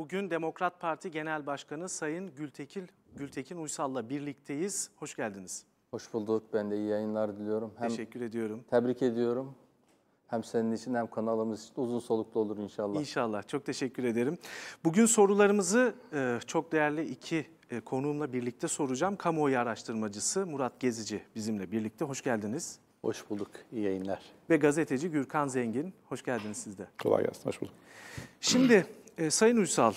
Bugün Demokrat Parti Genel Başkanı Sayın Gültekin, Gültekin Uysal'la birlikteyiz. Hoş geldiniz. Hoş bulduk. Ben de iyi yayınlar diliyorum. Hem Teşekkür ediyorum. Tebrik ediyorum. Hem senin için hem kanalımız için uzun soluklu olur inşallah. İnşallah. Çok teşekkür ederim. Bugün sorularımızı e, çok değerli iki e, konuğumla birlikte soracağım. Kamuoyu araştırmacısı Murat Gezici bizimle birlikte. Hoş geldiniz. Hoş bulduk. İyi yayınlar. Ve gazeteci Gürkan Zengin. Hoş geldiniz siz de. Kolay gelsin. Hoş bulduk. Şimdi e, Sayın Uysal,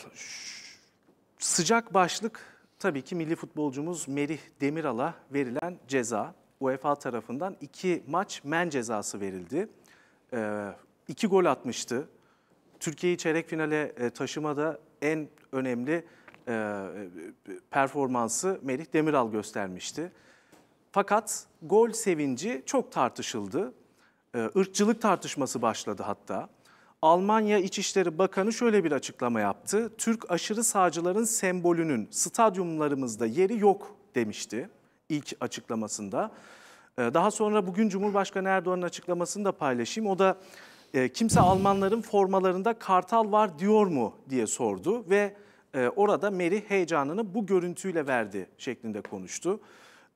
sıcak başlık tabii ki milli futbolcumuz Merih Demiral'a verilen ceza. UEFA tarafından iki maç men cezası verildi. E, iki gol atmıştı. Türkiye'yi çeyrek finale e, taşımada en önemli e, performansı Merih Demiral göstermişti. Fakat gol sevinci çok tartışıldı. E, ırkçılık tartışması başladı hatta. Almanya İçişleri Bakanı şöyle bir açıklama yaptı. Türk aşırı sağcıların sembolünün stadyumlarımızda yeri yok demişti ilk açıklamasında. Ee, daha sonra bugün Cumhurbaşkanı Erdoğan'ın açıklamasını da paylaşayım. O da e, kimse Almanların formalarında kartal var diyor mu diye sordu ve e, orada Meri heyecanını bu görüntüyle verdi şeklinde konuştu.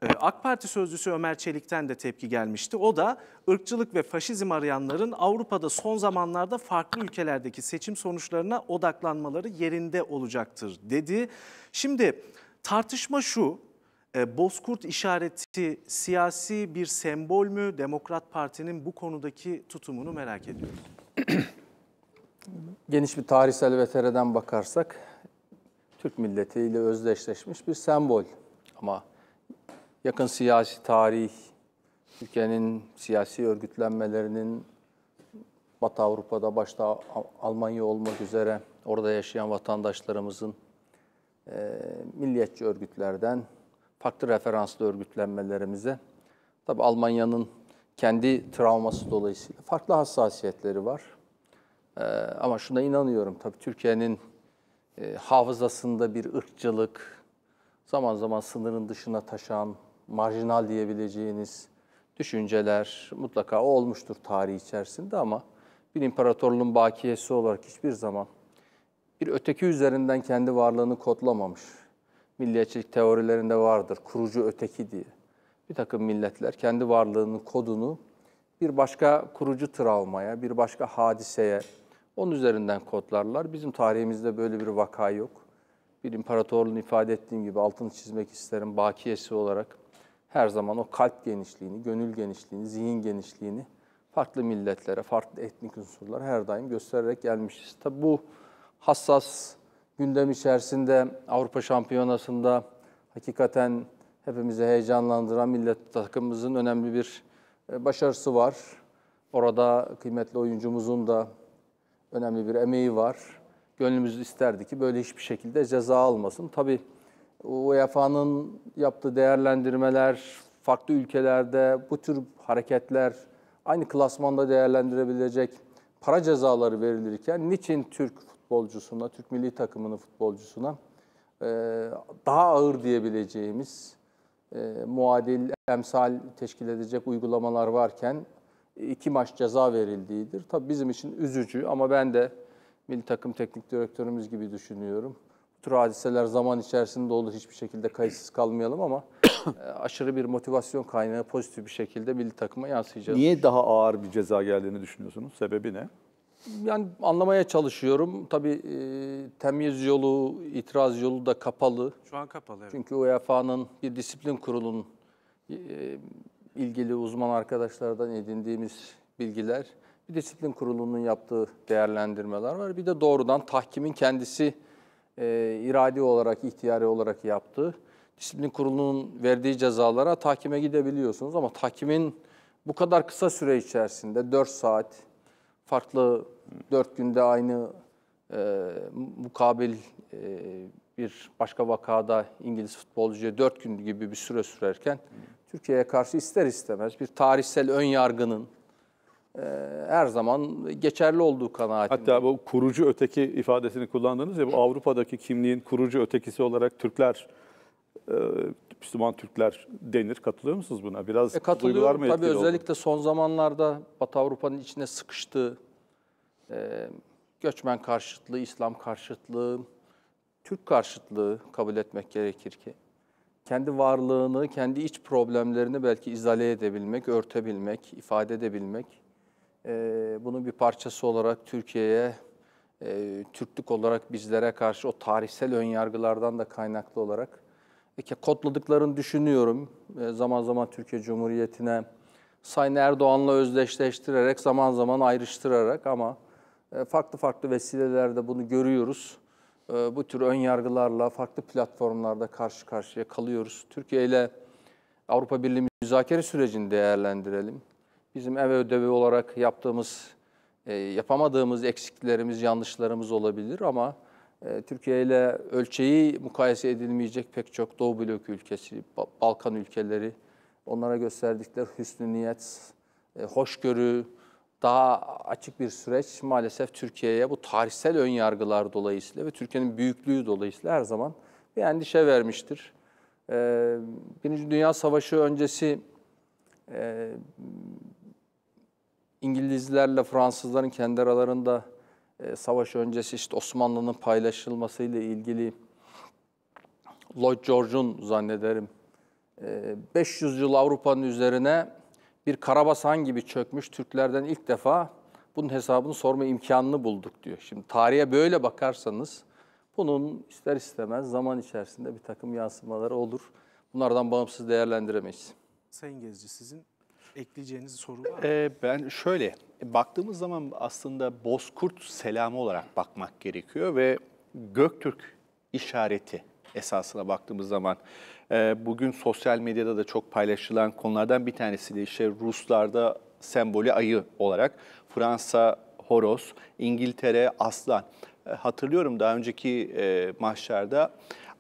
Ee, AK Parti sözcüsü Ömer Çelik'ten de tepki gelmişti. O da ırkçılık ve faşizm arayanların Avrupa'da son zamanlarda farklı ülkelerdeki seçim sonuçlarına odaklanmaları yerinde olacaktır dedi. Şimdi tartışma şu, e, Bozkurt işareti siyasi bir sembol mü? Demokrat Parti'nin bu konudaki tutumunu merak ediyorum. Geniş bir tarihsel vetereden bakarsak Türk milletiyle özdeşleşmiş bir sembol ama yakın siyasi tarih, Türkiye'nin siyasi örgütlenmelerinin Batı Avrupa'da başta Almanya olmak üzere orada yaşayan vatandaşlarımızın e, milliyetçi örgütlerden farklı referanslı örgütlenmelerimize tabi Almanya'nın kendi travması dolayısıyla farklı hassasiyetleri var. E, ama şuna inanıyorum tabi Türkiye'nin e, hafızasında bir ırkçılık, zaman zaman sınırın dışına taşan, marjinal diyebileceğiniz düşünceler mutlaka olmuştur tarih içerisinde ama bir imparatorluğun bakiyesi olarak hiçbir zaman bir öteki üzerinden kendi varlığını kodlamamış. Milliyetçilik teorilerinde vardır kurucu öteki diye. Bir takım milletler kendi varlığının kodunu bir başka kurucu travmaya, bir başka hadiseye onun üzerinden kodlarlar. Bizim tarihimizde böyle bir vaka yok bir imparatorluğun ifade ettiğim gibi altını çizmek isterim bakiyesi olarak her zaman o kalp genişliğini, gönül genişliğini, zihin genişliğini farklı milletlere, farklı etnik unsurlara her daim göstererek gelmişiz. Tabi bu hassas gündem içerisinde Avrupa Şampiyonası'nda hakikaten hepimizi heyecanlandıran millet takımımızın önemli bir e, başarısı var. Orada kıymetli oyuncumuzun da önemli bir emeği var gönlümüz isterdi ki böyle hiçbir şekilde ceza almasın. Tabi UEFA'nın yaptığı değerlendirmeler, farklı ülkelerde bu tür hareketler aynı klasmanda değerlendirebilecek para cezaları verilirken niçin Türk futbolcusuna, Türk milli takımının futbolcusuna e, daha ağır diyebileceğimiz e, muadil, emsal teşkil edecek uygulamalar varken iki maç ceza verildiğidir. Tabii bizim için üzücü ama ben de milli takım teknik direktörümüz gibi düşünüyorum. Bu tür hadiseler zaman içerisinde olur. Hiçbir şekilde kayıtsız kalmayalım ama e, aşırı bir motivasyon kaynağı pozitif bir şekilde milli takıma yansıyacağız. Niye daha ağır bir ceza geldiğini düşünüyorsunuz? Sebebi ne? Yani anlamaya çalışıyorum. Tabii e, temyiz yolu, itiraz yolu da kapalı. Şu an kapalı evet. Çünkü UEFA'nın bir disiplin kurulunun e, ilgili uzman arkadaşlardan edindiğimiz bilgiler bir disiplin kurulunun yaptığı değerlendirmeler var. Bir de doğrudan tahkimin kendisi e, iradi olarak, ihtiyari olarak yaptığı disiplin kurulunun verdiği cezalara tahkime gidebiliyorsunuz. Ama tahkimin bu kadar kısa süre içerisinde 4 saat farklı 4 günde aynı e, mukabil e, bir başka vakada İngiliz futbolcuya 4 gün gibi bir süre sürerken Türkiye'ye karşı ister istemez bir tarihsel ön yargının ee, her zaman geçerli olduğu kanaatinde. Hatta bu kurucu öteki ifadesini kullandınız ya bu Avrupa'daki kimliğin kurucu ötekisi olarak Türkler e, Müslüman Türkler denir. Katılıyor musunuz buna? Biraz e, duygular mı Tabii özellikle oldu? son zamanlarda Batı Avrupa'nın içine sıkıştığı e, göçmen karşıtlığı, İslam karşıtlığı, Türk karşıtlığı kabul etmek gerekir ki kendi varlığını, kendi iç problemlerini belki izale edebilmek, örtebilmek, ifade edebilmek e, bunun bir parçası olarak Türkiye'ye, e, Türklük olarak bizlere karşı o tarihsel önyargılardan da kaynaklı olarak e, kodladıklarını düşünüyorum. E, zaman zaman Türkiye Cumhuriyeti'ne Sayın Erdoğan'la özdeşleştirerek, zaman zaman ayrıştırarak ama e, farklı farklı vesilelerde bunu görüyoruz. E, bu tür önyargılarla farklı platformlarda karşı karşıya kalıyoruz. Türkiye ile Avrupa Birliği müzakere sürecini değerlendirelim bizim ev ödevi olarak yaptığımız, e, yapamadığımız eksiklerimiz, yanlışlarımız olabilir ama e, Türkiye ile ölçeği mukayese edilmeyecek pek çok Doğu blok ülkesi, Balkan ülkeleri, onlara gösterdikleri hüsnü niyet, e, hoşgörü, daha açık bir süreç maalesef Türkiye'ye bu tarihsel ön yargılar dolayısıyla ve Türkiye'nin büyüklüğü dolayısıyla her zaman bir endişe vermiştir. Ee, Birinci Dünya Savaşı öncesi e, İngilizlerle Fransızların kendi aralarında e, savaş öncesi işte Osmanlı'nın paylaşılmasıyla ilgili Lloyd George'un zannederim 500 e, yıl Avrupa'nın üzerine bir Karabasan gibi çökmüş Türklerden ilk defa bunun hesabını sorma imkanını bulduk diyor. Şimdi tarihe böyle bakarsanız bunun ister istemez zaman içerisinde bir takım yansımaları olur. Bunlardan bağımsız değerlendiremeyiz. Sayın Gezici, sizin ekleyeceğiniz soru var mı? Ee, ben şöyle, baktığımız zaman aslında Bozkurt selamı olarak bakmak gerekiyor ve Göktürk işareti esasına baktığımız zaman e, bugün sosyal medyada da çok paylaşılan konulardan bir tanesi de işte Ruslarda sembolü ayı olarak Fransa horoz, İngiltere aslan. E, hatırlıyorum daha önceki e, mahşerde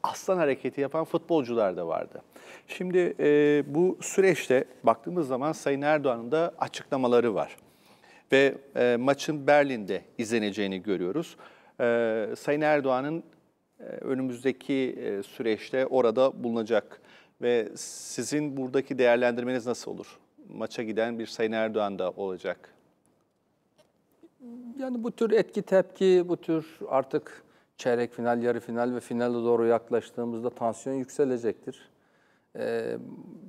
aslan hareketi yapan futbolcular da vardı. Şimdi e, bu süreçte baktığımız zaman Sayın Erdoğan'ın da açıklamaları var. Ve e, maçın Berlin'de izleneceğini görüyoruz. E, Sayın Erdoğan'ın e, önümüzdeki e, süreçte orada bulunacak ve sizin buradaki değerlendirmeniz nasıl olur? Maça giden bir Sayın Erdoğan da olacak. Yani bu tür etki tepki, bu tür artık çeyrek final, yarı final ve finale doğru yaklaştığımızda tansiyon yükselecektir. Ee,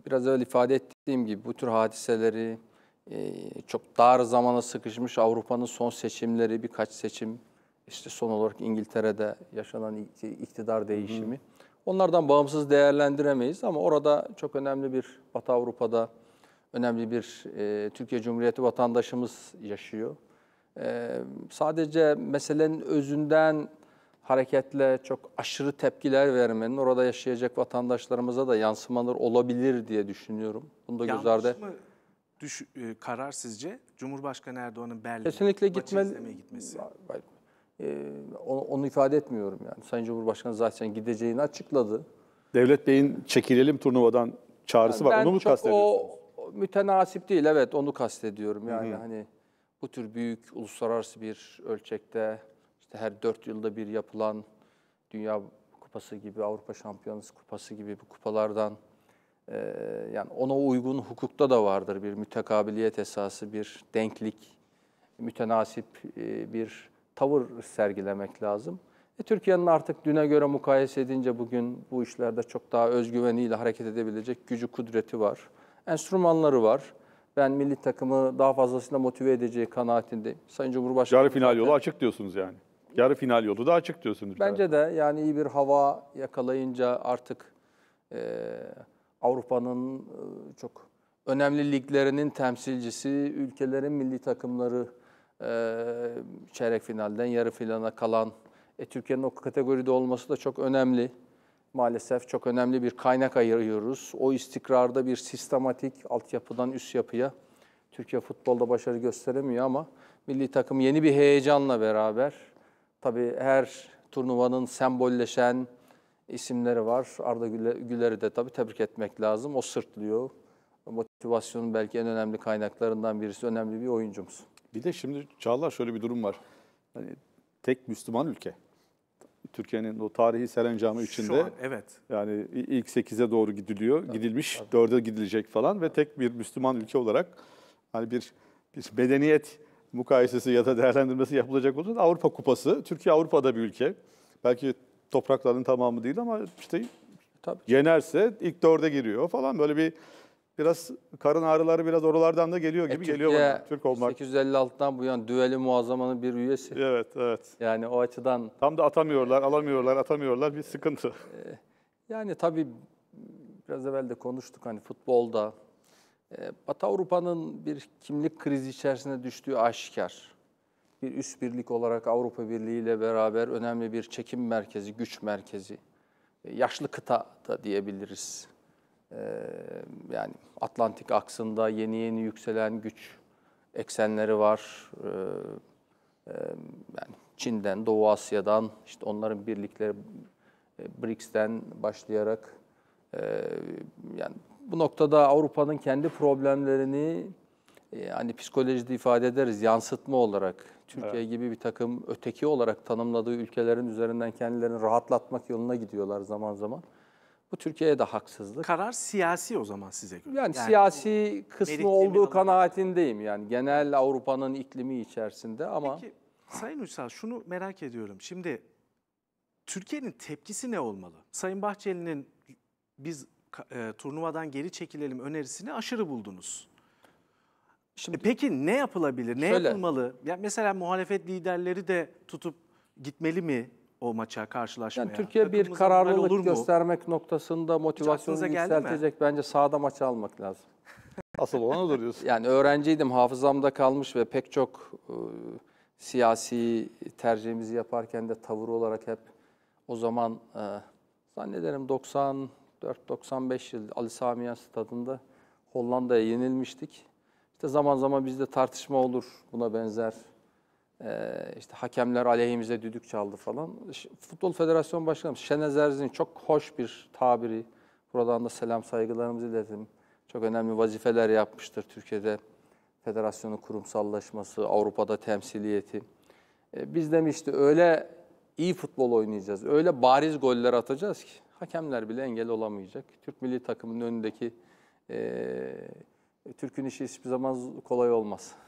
biraz öyle ifade ettiğim gibi bu tür hadiseleri, e, çok dar zamana sıkışmış Avrupa'nın son seçimleri, birkaç seçim, işte son olarak İngiltere'de yaşanan iktidar değişimi. Hı Onlardan bağımsız değerlendiremeyiz ama orada çok önemli bir Batı Avrupa'da önemli bir e, Türkiye Cumhuriyeti vatandaşımız yaşıyor. E, sadece meselenin özünden hareketle çok aşırı tepkiler vermenin orada yaşayacak vatandaşlarımıza da yansımalar olabilir diye düşünüyorum. Bunu da Yanlış göz ardı. mı düş, e, karar sizce Cumhurbaşkanı Erdoğan'ın Berlin'e Kesinlikle gitme, gitmesi? E, onu, onu ifade etmiyorum yani. Sayın Cumhurbaşkanı zaten gideceğini açıkladı. Devlet Bey'in çekilelim turnuvadan çağrısı yani var. Onu mu kastediyorsunuz? O mütenasip değil evet onu kastediyorum. Yani Hı -hı. hani bu tür büyük uluslararası bir ölçekte işte her dört yılda bir yapılan Dünya Kupası gibi, Avrupa Şampiyonası Kupası gibi bu kupalardan e, yani ona uygun hukukta da vardır bir mütekabiliyet esası, bir denklik, mütenasip e, bir tavır sergilemek lazım. E, Türkiye'nin artık düne göre mukayese edince bugün bu işlerde çok daha özgüveniyle hareket edebilecek gücü, kudreti var. Enstrümanları var. Ben milli takımı daha fazlasıyla motive edeceği kanaatindeyim. Sayın Cumhurbaşkanı... Yarı final yolu açık diyorsunuz yani yarı final yolu da açık diyorsunuz. Bence de yani iyi bir hava yakalayınca artık e, Avrupa'nın e, çok önemli liglerinin temsilcisi, ülkelerin milli takımları e, çeyrek finalden yarı finala kalan, e, Türkiye'nin o kategoride olması da çok önemli. Maalesef çok önemli bir kaynak ayırıyoruz. O istikrarda bir sistematik altyapıdan üst yapıya Türkiye futbolda başarı gösteremiyor ama milli takım yeni bir heyecanla beraber Tabii her turnuvanın sembolleşen isimleri var. Arda Güler'i de tabii tebrik etmek lazım. O sırtlıyor. Motivasyonun belki en önemli kaynaklarından birisi. Önemli bir oyuncumuz. Bir de şimdi Çağlar şöyle bir durum var. Hani tek Müslüman ülke. Türkiye'nin o tarihi serencamı içinde. Şu An, evet. Yani ilk 8'e doğru gidiliyor. Tabii, Gidilmiş, tabii. 4'e gidilecek falan ve tek bir Müslüman ülke olarak hani bir bir medeniyet mukayesesi ya da değerlendirmesi yapılacak olursa Avrupa Kupası. Türkiye Avrupa'da bir ülke. Belki toprakların tamamı değil ama işte Tabii. yenerse ilk dörde giriyor falan. Böyle bir biraz karın ağrıları biraz oralardan da geliyor e, gibi e, geliyor bana Türk olmak. 856'dan bu yana düeli muazzamanın bir üyesi. Evet, evet. Yani o açıdan... Tam da atamıyorlar, alamıyorlar, atamıyorlar bir sıkıntı. E, yani tabii biraz evvel de konuştuk hani futbolda ee, Batı Avrupa'nın bir kimlik krizi içerisinde düştüğü aşikar. Bir üst birlik olarak Avrupa Birliği ile beraber önemli bir çekim merkezi, güç merkezi. Ee, yaşlı kıta da diyebiliriz. Ee, yani Atlantik aksında yeni yeni yükselen güç eksenleri var. E, yani Çin'den, Doğu Asya'dan, işte onların birlikleri e, BRICS'ten başlayarak e, yani bu noktada Avrupa'nın kendi problemlerini yani e, psikolojide ifade ederiz yansıtma olarak Türkiye evet. gibi bir takım öteki olarak tanımladığı ülkelerin üzerinden kendilerini rahatlatmak yoluna gidiyorlar zaman zaman. Bu Türkiye'ye de haksızlık. Karar siyasi o zaman size göre. Yani, yani siyasi kısmı olduğu alalım. kanaatindeyim yani genel Avrupa'nın iklimi içerisinde ama. Peki Sayın Uysal şunu merak ediyorum. Şimdi Türkiye'nin tepkisi ne olmalı? Sayın Bahçeli'nin biz e, turnuvadan geri çekilelim önerisini aşırı buldunuz. E, Şimdi e peki ne yapılabilir? Ne şöyle, yapılmalı? Ya mesela muhalefet liderleri de tutup gitmeli mi o maça karşılaşmaya? Yani Türkiye Takımımız bir kararlılık göstermek noktasında motivasyonu yükseltecek bence sağda maça almak lazım. Asıl olan odur diyorsun. Yani öğrenciydim hafızamda kalmış ve pek çok e, siyasi tercihimizi yaparken de tavır olarak hep o zaman e, zannederim 90 495 95 yıl Ali Sami Yen stadında Hollanda'ya yenilmiştik. İşte zaman zaman bizde tartışma olur buna benzer. Ee, işte hakemler aleyhimize düdük çaldı falan. Futbol Federasyon Başkanı Şenez Erzin'in çok hoş bir tabiri. Buradan da selam saygılarımızı iletelim. Çok önemli vazifeler yapmıştır Türkiye'de. Federasyonun kurumsallaşması, Avrupa'da temsiliyeti. Ee, biz demişti öyle iyi futbol oynayacağız, öyle bariz goller atacağız ki hakemler bile engel olamayacak. Türk milli takımının önündeki e, Türk'ün işi hiçbir zaman kolay olmaz.